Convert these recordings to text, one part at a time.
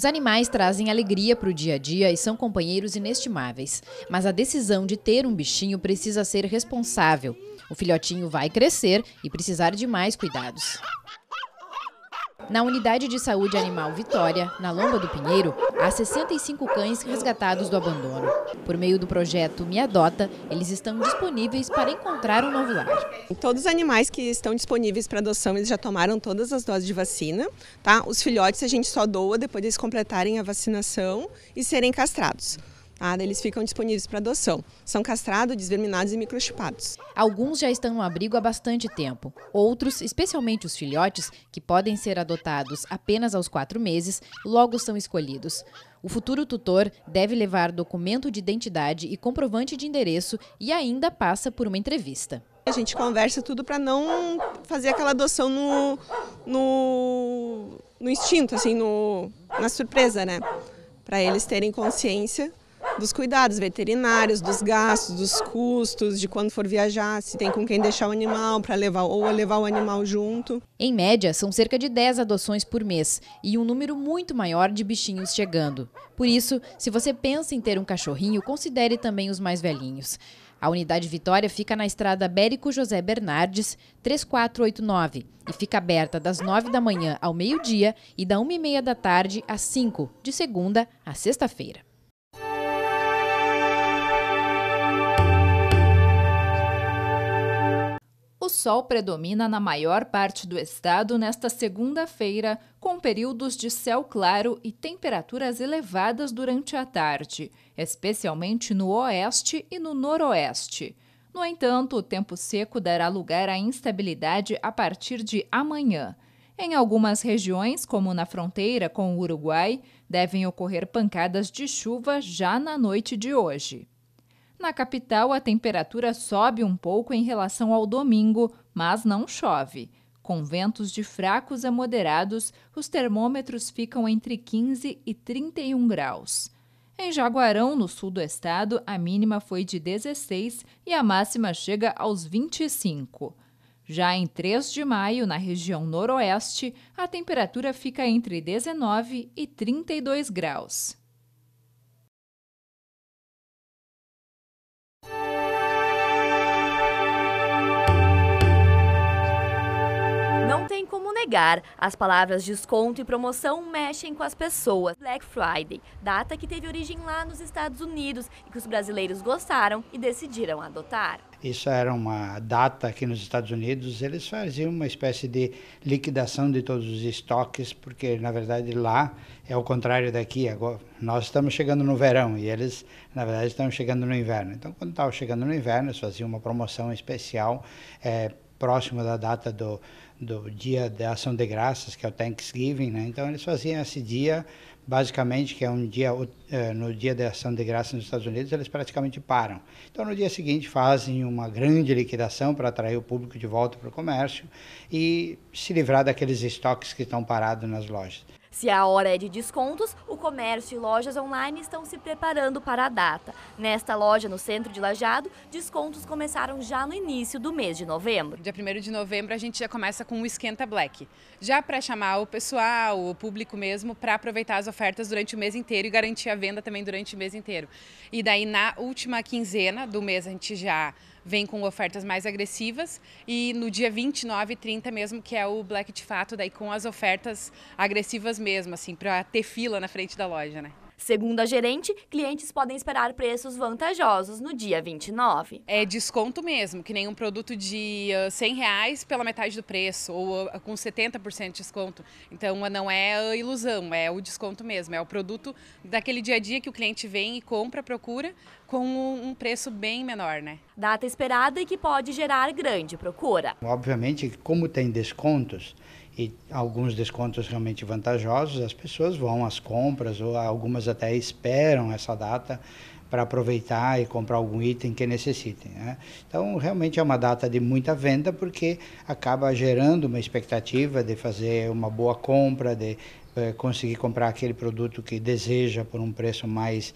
Os animais trazem alegria para o dia a dia e são companheiros inestimáveis. Mas a decisão de ter um bichinho precisa ser responsável. O filhotinho vai crescer e precisar de mais cuidados. Na unidade de saúde animal Vitória, na Lomba do Pinheiro, há 65 cães resgatados do abandono. Por meio do projeto Me Adota, eles estão disponíveis para encontrar um novo lar. Todos os animais que estão disponíveis para adoção, eles já tomaram todas as doses de vacina. Tá? Os filhotes a gente só doa depois de eles completarem a vacinação e serem castrados. Tá? Eles ficam disponíveis para adoção. São castrados, desverminados e microchipados. Alguns já estão no abrigo há bastante tempo. Outros, especialmente os filhotes, que podem ser adotados apenas aos quatro meses, logo são escolhidos. O futuro tutor deve levar documento de identidade e comprovante de endereço e ainda passa por uma entrevista. A gente conversa tudo para não fazer aquela adoção no, no, no instinto, assim, no, na surpresa, né? Para eles terem consciência dos cuidados veterinários, dos gastos, dos custos, de quando for viajar, se tem com quem deixar o animal para levar ou levar o animal junto. Em média, são cerca de 10 adoções por mês e um número muito maior de bichinhos chegando. Por isso, se você pensa em ter um cachorrinho, considere também os mais velhinhos. A unidade Vitória fica na estrada Bérico José Bernardes, 3489, e fica aberta das 9 da manhã ao meio-dia e da 1h30 da tarde às 5, de segunda a sexta-feira. O sol predomina na maior parte do estado nesta segunda-feira, com períodos de céu claro e temperaturas elevadas durante a tarde, especialmente no oeste e no noroeste. No entanto, o tempo seco dará lugar à instabilidade a partir de amanhã. Em algumas regiões, como na fronteira com o Uruguai, devem ocorrer pancadas de chuva já na noite de hoje. Na capital, a temperatura sobe um pouco em relação ao domingo, mas não chove. Com ventos de fracos a moderados, os termômetros ficam entre 15 e 31 graus. Em Jaguarão, no sul do estado, a mínima foi de 16 e a máxima chega aos 25. Já em 3 de maio, na região noroeste, a temperatura fica entre 19 e 32 graus. tem como negar, as palavras desconto e promoção mexem com as pessoas. Black Friday, data que teve origem lá nos Estados Unidos e que os brasileiros gostaram e decidiram adotar. Isso era uma data aqui nos Estados Unidos, eles faziam uma espécie de liquidação de todos os estoques, porque na verdade lá é o contrário daqui. Agora, nós estamos chegando no verão e eles, na verdade, estão chegando no inverno. Então, quando estavam chegando no inverno, eles faziam uma promoção especial é, próximo da data do, do dia da ação de graças, que é o Thanksgiving, né? Então eles faziam esse dia, basicamente, que é um dia, eh, no dia da ação de graças nos Estados Unidos, eles praticamente param. Então no dia seguinte fazem uma grande liquidação para atrair o público de volta para o comércio e se livrar daqueles estoques que estão parados nas lojas. Se a hora é de descontos, o comércio e lojas online estão se preparando para a data. Nesta loja, no centro de Lajado, descontos começaram já no início do mês de novembro. Dia 1 de novembro, a gente já começa com o Esquenta Black, já para chamar o pessoal, o público mesmo, para aproveitar as ofertas durante o mês inteiro e garantir a venda também durante o mês inteiro. E daí, na última quinzena do mês, a gente já vem com ofertas mais agressivas e no dia 29 e 30 mesmo, que é o Black de Fato, daí com as ofertas agressivas mesmo, assim, para ter fila na frente da loja, né? Segundo a gerente, clientes podem esperar preços vantajosos no dia 29. É desconto mesmo, que nem um produto de uh, ah, 100 reais pela metade do preço, ou uh, com 70% de desconto. Então ah, não é ilusão, é o desconto mesmo, é o produto daquele dia a dia que o cliente vem e compra, procura, com um preço bem menor, né? Data esperada e que pode gerar grande procura. Obviamente, como tem descontos, e alguns descontos realmente vantajosos, as pessoas vão às compras ou algumas até esperam essa data para aproveitar e comprar algum item que necessitem. Né? Então, realmente é uma data de muita venda, porque acaba gerando uma expectativa de fazer uma boa compra, de eh, conseguir comprar aquele produto que deseja por um preço mais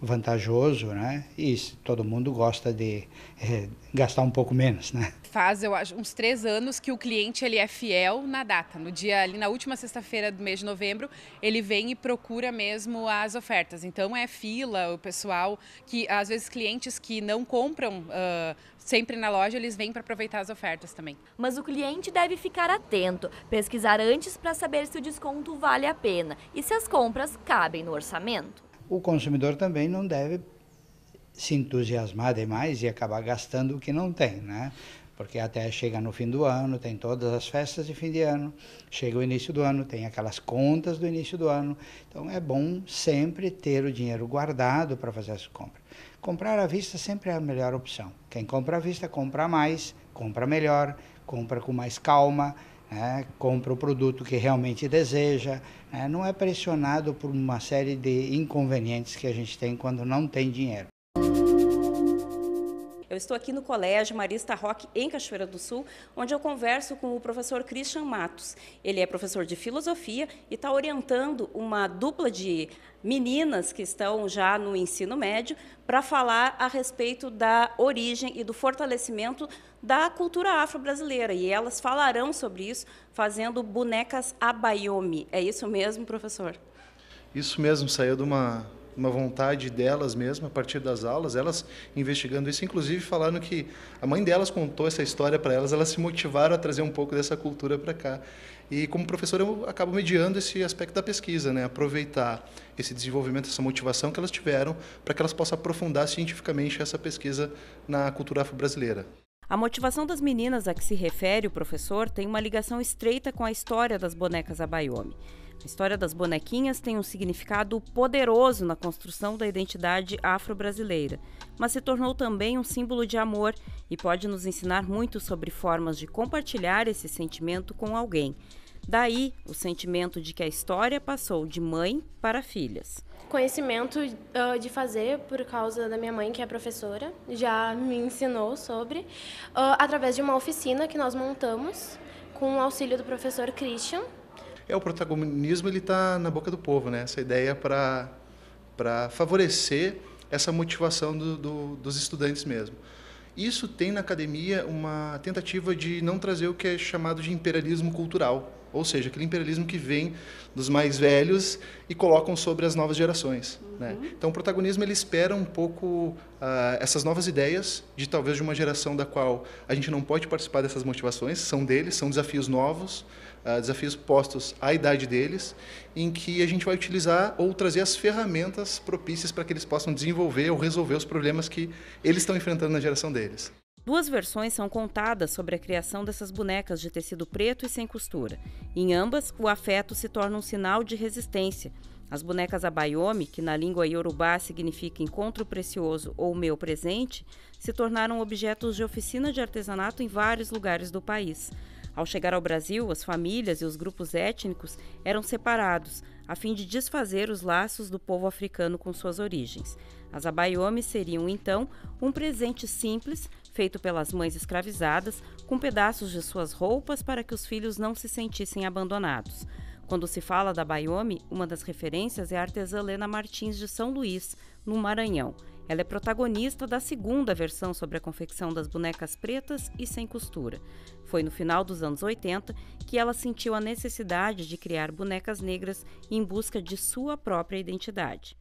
vantajoso, né? E todo mundo gosta de é, gastar um pouco menos, né? Faz, eu acho, uns três anos que o cliente ele é fiel na data. No dia ali na última sexta-feira do mês de novembro, ele vem e procura mesmo as ofertas. Então é fila, o pessoal que às vezes clientes que não compram uh, sempre na loja, eles vêm para aproveitar as ofertas também. Mas o cliente deve ficar atento, pesquisar antes para saber se o desconto vale a pena e se as compras cabem no orçamento o consumidor também não deve se entusiasmar demais e acabar gastando o que não tem, né? Porque até chega no fim do ano, tem todas as festas de fim de ano, chega o início do ano, tem aquelas contas do início do ano. Então é bom sempre ter o dinheiro guardado para fazer as compras. Comprar à vista sempre é a melhor opção. Quem compra à vista compra mais, compra melhor, compra com mais calma né, compra o produto que realmente deseja, né, não é pressionado por uma série de inconvenientes que a gente tem quando não tem dinheiro. Eu estou aqui no Colégio Marista Roque, em Cachoeira do Sul, onde eu converso com o professor Christian Matos. Ele é professor de filosofia e está orientando uma dupla de meninas que estão já no ensino médio para falar a respeito da origem e do fortalecimento da cultura afro-brasileira. E elas falarão sobre isso fazendo bonecas abayomi. É isso mesmo, professor? Isso mesmo, saiu de uma uma vontade delas mesmo a partir das aulas, elas investigando isso, inclusive falando que a mãe delas contou essa história para elas, elas se motivaram a trazer um pouco dessa cultura para cá. E como professor eu acabo mediando esse aspecto da pesquisa, né? aproveitar esse desenvolvimento, essa motivação que elas tiveram para que elas possam aprofundar cientificamente essa pesquisa na cultura afro-brasileira. A motivação das meninas a que se refere o professor tem uma ligação estreita com a história das bonecas a Baiomi. A história das bonequinhas tem um significado poderoso na construção da identidade afro-brasileira, mas se tornou também um símbolo de amor e pode nos ensinar muito sobre formas de compartilhar esse sentimento com alguém. Daí o sentimento de que a história passou de mãe para filhas. Conhecimento uh, de fazer por causa da minha mãe, que é professora, já me ensinou sobre, uh, através de uma oficina que nós montamos com o auxílio do professor Christian, é o protagonismo ele está na boca do povo, né? Essa ideia para para favorecer essa motivação do, do, dos estudantes mesmo. Isso tem na academia uma tentativa de não trazer o que é chamado de imperialismo cultural, ou seja, aquele imperialismo que vem dos mais velhos e colocam sobre as novas gerações. Uhum. Né? Então, o protagonismo ele espera um pouco uh, essas novas ideias de talvez de uma geração da qual a gente não pode participar dessas motivações, são deles, são desafios novos, uh, desafios postos à idade deles, em que a gente vai utilizar ou trazer as ferramentas propícias para que eles possam desenvolver ou resolver os problemas que eles estão enfrentando na geração deles. Duas versões são contadas sobre a criação dessas bonecas de tecido preto e sem costura. Em ambas, o afeto se torna um sinal de resistência. As bonecas abaiomi, que na língua iorubá significa encontro precioso ou meu presente, se tornaram objetos de oficina de artesanato em vários lugares do país. Ao chegar ao Brasil, as famílias e os grupos étnicos eram separados, a fim de desfazer os laços do povo africano com suas origens. As abaiomes seriam, então, um presente simples feito pelas mães escravizadas, com pedaços de suas roupas para que os filhos não se sentissem abandonados. Quando se fala da Baiome, uma das referências é a artesã Lena Martins de São Luís, no Maranhão. Ela é protagonista da segunda versão sobre a confecção das bonecas pretas e sem costura. Foi no final dos anos 80 que ela sentiu a necessidade de criar bonecas negras em busca de sua própria identidade.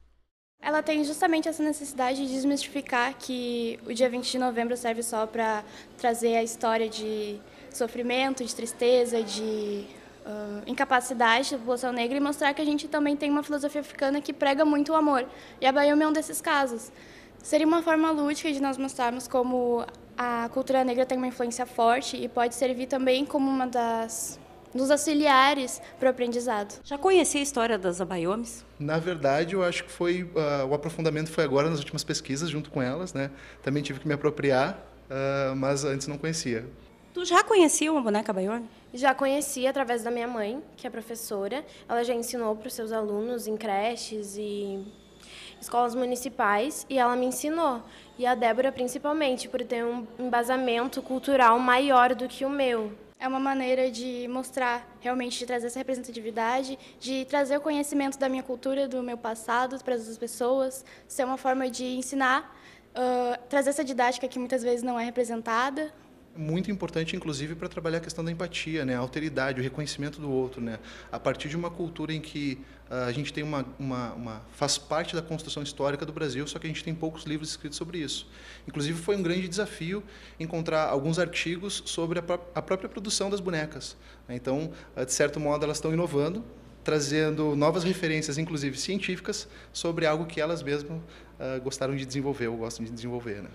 Ela tem justamente essa necessidade de desmistificar que o dia 20 de novembro serve só para trazer a história de sofrimento, de tristeza, de uh, incapacidade da população negra e mostrar que a gente também tem uma filosofia africana que prega muito o amor. E a Baiuma é um desses casos. Seria uma forma lúdica de nós mostrarmos como a cultura negra tem uma influência forte e pode servir também como uma das dos auxiliares para o aprendizado. Já conhecia a história das abaiomes? Na verdade, eu acho que foi uh, o aprofundamento foi agora nas últimas pesquisas junto com elas, né? Também tive que me apropriar, uh, mas antes não conhecia. Tu já conhecia uma boneca abaiome? já conheci através da minha mãe, que é professora. Ela já ensinou para os seus alunos em creches e escolas municipais e ela me ensinou. E a Débora principalmente, por ter um embasamento cultural maior do que o meu. É uma maneira de mostrar, realmente, de trazer essa representatividade, de trazer o conhecimento da minha cultura, do meu passado para as pessoas, ser é uma forma de ensinar, uh, trazer essa didática que muitas vezes não é representada, muito importante, inclusive, para trabalhar a questão da empatia, né? a alteridade, o reconhecimento do outro. Né? A partir de uma cultura em que ah, a gente tem uma, uma, uma, faz parte da construção histórica do Brasil, só que a gente tem poucos livros escritos sobre isso. Inclusive, foi um grande desafio encontrar alguns artigos sobre a, pró a própria produção das bonecas. Né? Então, ah, de certo modo, elas estão inovando, trazendo novas referências, inclusive científicas, sobre algo que elas mesmas uh, gostaram de desenvolver ou gostam de desenvolver. Né?